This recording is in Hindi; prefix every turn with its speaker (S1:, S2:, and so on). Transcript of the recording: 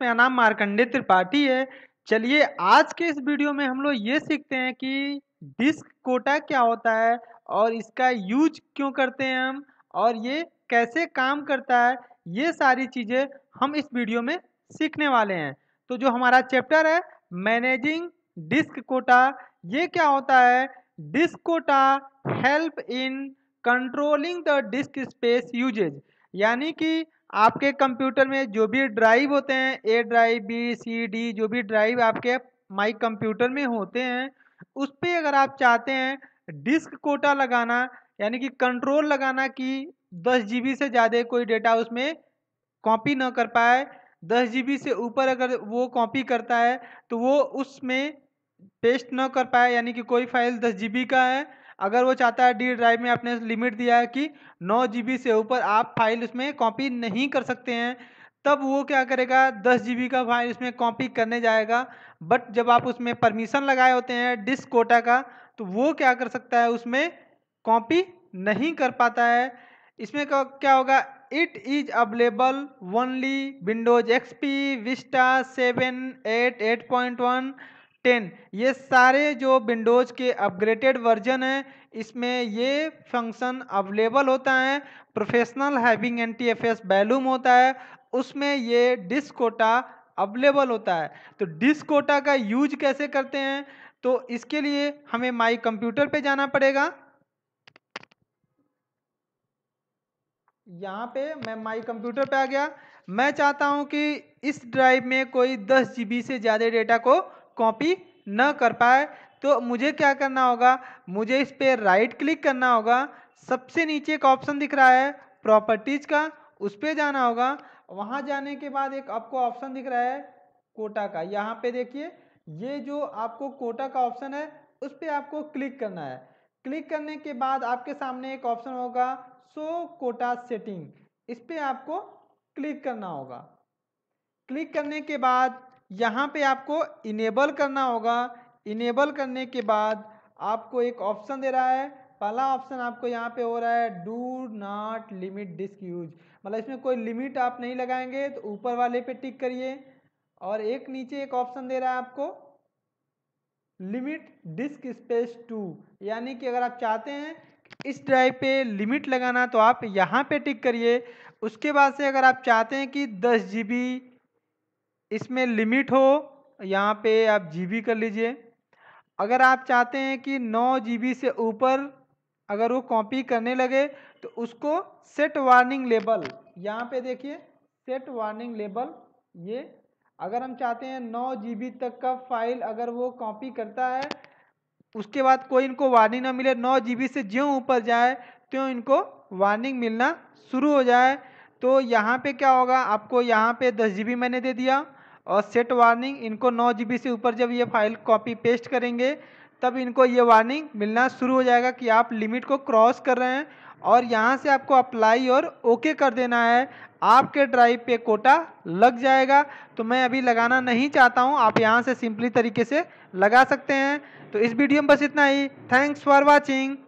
S1: मेरा नाम मार्कंडे त्रिपाठी है चलिए आज के इस वीडियो में हम लोग ये सीखते हैं कि डिस्क कोटा क्या होता है और इसका यूज क्यों करते हैं हम और ये कैसे काम करता है ये सारी चीज़ें हम इस वीडियो में सीखने वाले हैं तो जो हमारा चैप्टर है मैनेजिंग डिस्क कोटा ये क्या होता है disk quota help in controlling the disk space usage यानी कि आपके कंप्यूटर में जो भी ड्राइव होते हैं A drive B C D जो भी ड्राइव आपके माई कंप्यूटर में होते हैं उस पर अगर आप चाहते हैं डिस्क कोटा लगाना यानी कि कंट्रोल लगाना कि दस जी से ज़्यादा कोई डेटा उसमें कॉपी ना कर पाए दस जी से ऊपर अगर वो कॉपी करता है तो वो उसमें पेस्ट ना कर पाए यानी कि कोई फाइल दस जी का है अगर वो चाहता है डी ड्राइव में आपने लिमिट दिया है कि नौ जी से ऊपर आप फाइल उसमें कॉपी नहीं कर सकते हैं तब वो क्या करेगा दस जी का फाइल उसमें कॉपी करने जाएगा बट जब आप उसमें परमिशन लगाए होते हैं डिस्क कोटा का तो वो क्या कर सकता है उसमें कॉपी नहीं कर पाता है इसमें क्या होगा it is available only Windows XP Vista seven eight eight point one ten ये सारे जो विंडोज़ के अपग्रेडेड वर्जन हैं इसमें ये फंक्शन अवेलेबल होता है professional having N T F S volume होता है उसमें ये डिस्कोटा अवेलेबल होता है तो डिस्कोटा का यूज कैसे करते हैं तो इसके लिए हमें माई कंप्यूटर पे जाना पड़ेगा यहाँ पे मैं माई कंप्यूटर पे आ गया मैं चाहता हूँ कि इस ड्राइव में कोई दस जी से ज़्यादा डेटा को कॉपी न कर पाए तो मुझे क्या करना होगा मुझे इस पर राइट क्लिक करना होगा सबसे नीचे एक ऑप्शन दिख रहा है प्रॉपर्टीज़ का उस पर जाना होगा वहाँ जाने के बाद एक आपको ऑप्शन दिख रहा है कोटा का यहाँ पे देखिए ये जो आपको कोटा का ऑप्शन है उस पर आपको क्लिक करना है क्लिक करने के बाद आपके सामने एक ऑप्शन होगा सो कोटा सेटिंग इस पर आपको क्लिक करना होगा क्लिक करने के बाद यहाँ पे आपको इनेबल करना होगा इनेबल करने के बाद आपको एक ऑप्शन दे रहा है पहला ऑप्शन आपको यहाँ पे हो रहा है do not limit disk use मतलब इसमें कोई लिमिट आप नहीं लगाएंगे तो ऊपर वाले पे टिक करिए और एक नीचे एक ऑप्शन दे रहा है आपको लिमिट डिस्क स्पेस टू यानी कि अगर आप चाहते हैं इस ड्राइव पे लिमिट लगाना तो आप यहाँ पे टिक करिए उसके बाद से अगर आप चाहते हैं कि दस जी बी इसमें लिमिट हो यहाँ पे आप जीबी कर लीजिए अगर आप चाहते हैं कि नौ जीबी से ऊपर अगर वो कॉपी करने लगे तो उसको सेट वार्निंग लेबल यहाँ पे देखिए सेट वार्निंग लेबल ये अगर हम चाहते हैं नौ जीबी तक का फाइल अगर वो कॉपी करता है उसके बाद कोई इनको वार्निंग ना मिले नौ जीबी से ज्यों ऊपर जाए त्यों इनको वार्निंग मिलना शुरू हो जाए तो यहाँ पे क्या होगा आपको यहाँ पे दस जीबी मैंने दे दिया और सेट वार्निंग इनको नौ जी से ऊपर जब ये फाइल कॉपी पेस्ट करेंगे तब इनको ये वार्निंग मिलना शुरू हो जाएगा कि आप लिमिट को क्रॉस कर रहे हैं और यहाँ से आपको अप्लाई और ओके कर देना है आपके ड्राइव पे कोटा लग जाएगा तो मैं अभी लगाना नहीं चाहता हूँ आप यहाँ से सिंपली तरीके से लगा सकते हैं तो इस वीडियो में बस इतना ही थैंक्स फॉर वॉचिंग